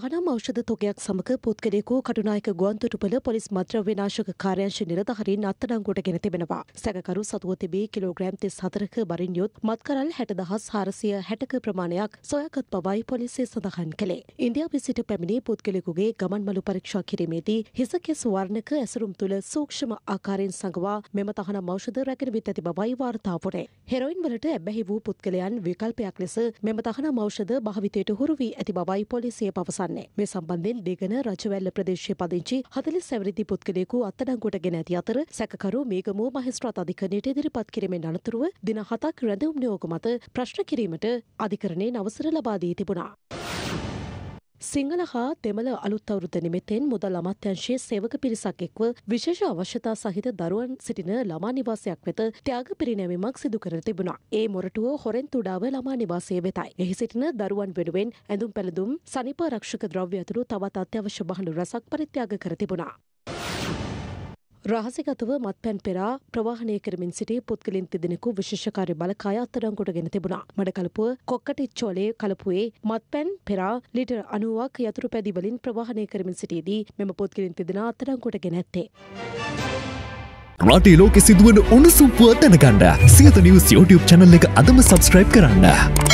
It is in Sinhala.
තහනම් ෞෂධ තොගයක් සමඟ පුද්ගලෙකු කටුනායක ගුවන්තොටුපල පොලිස් මත්‍රව්‍ය නාශක කාර්යංශ නිලධහරින් අත්තඩංගුවට ගෙන තිබෙනවා. සැකකරු සතුව තිබේ කිලෝග්‍රෑම් තිස් හතරක බරින් යොත් මත්කරල් හැට දහස් හාරසිය හැටක ප්‍රමාණයක් සොයකත් පවයි පොලිසිය සඳහන් කළේ. ඉන්දියාව සිට පැමිණි පුද්ගලෙකුගේ ගමන් මලු පරීක්ෂා කිරීමේදී හිසකෙස් වර්ණක ඇසුරුම් තුළ සූක්ෂම ආකාරයෙන් සඟවා මෙම තහනම් ෞෂධ රැගෙන විත් ඇති බවයි වාර්තා වුණේ. හෙරොයින් වලට ඇබැහි වූ පුද්ගලයන් විකල්පයක් ලෙස මෙම තහනම් ෞෂධ භාවිතයට හුරු වී ඇති බවයි පොලිසිය පවසා පවසන්නේ. මේ සම්බන්ධයෙන් දෙගන රජවැල්ල ප්‍රදේශයේ පදිංචි 40 සැවරිදි පුද්ගලයෙකු අත්අඩංගුවට ගෙන ඇති අතර සැකකරු මේගමුව මහේස්ත්‍රාත් අධිකරණයට ඉදිරිපත් කිරීමෙන් අනතුරුව දින 7ක් රැඳවුම් නියෝග මත ප්‍රශ්න කිරීමට අධිකරණයෙන් අවසර ලබා දී තිබුණා. සිංහල හා දෙමළ අලුත්තවරුද නිමිතෙන් මුදල් අමත්‍යංශයේ සේවක පිරිසක් එක්ව විශේෂ අවශ්‍යතා සහිත දරුවන් සිටින ළමා නිවාසයක් වෙත ත්‍යාග පිරිනැමීමක් සිදු කර තිබුණා. ඒ මොරටුව හොරෙන් තුඩාව ළමා නිවාසය වෙතයි. එහි සිටින දරුවන් වෙනුවෙන් ඇඳුම් පැළඳුම් සනිපාරක්ෂක ද්‍රව්‍ය ඇතුළු තවත් අත්‍යවශ්‍ය බහඬු රසක් පරිත්‍යාග කර තිබුණා. රහසිගතව මත්පැන් පෙරා ප්‍රවාහනය කරමින් සිටි පුද්ගලින් තිදෙනෙකු විශේෂකාරය බලකාය අත්තරංකොට ගෙන තිබුණා. මඩ කලපුව කොක්කටිච්චෝලේ කලපුවේ මත්පැන් පෙරා ලිටර් අනුවක් යතුරු පැදිවලින් ප්‍රවාහනය කරමින් සිටියදී මෙම පුද්ගලින් තිදෙන අත්තරංකොට ගෙන ඇත්තේ. රටේ ලෝකෙ සිදුවන උණුසුම්පුව දැනගන්න සියත නිවස් YouTube channel එක අදම subscribe කරන්න.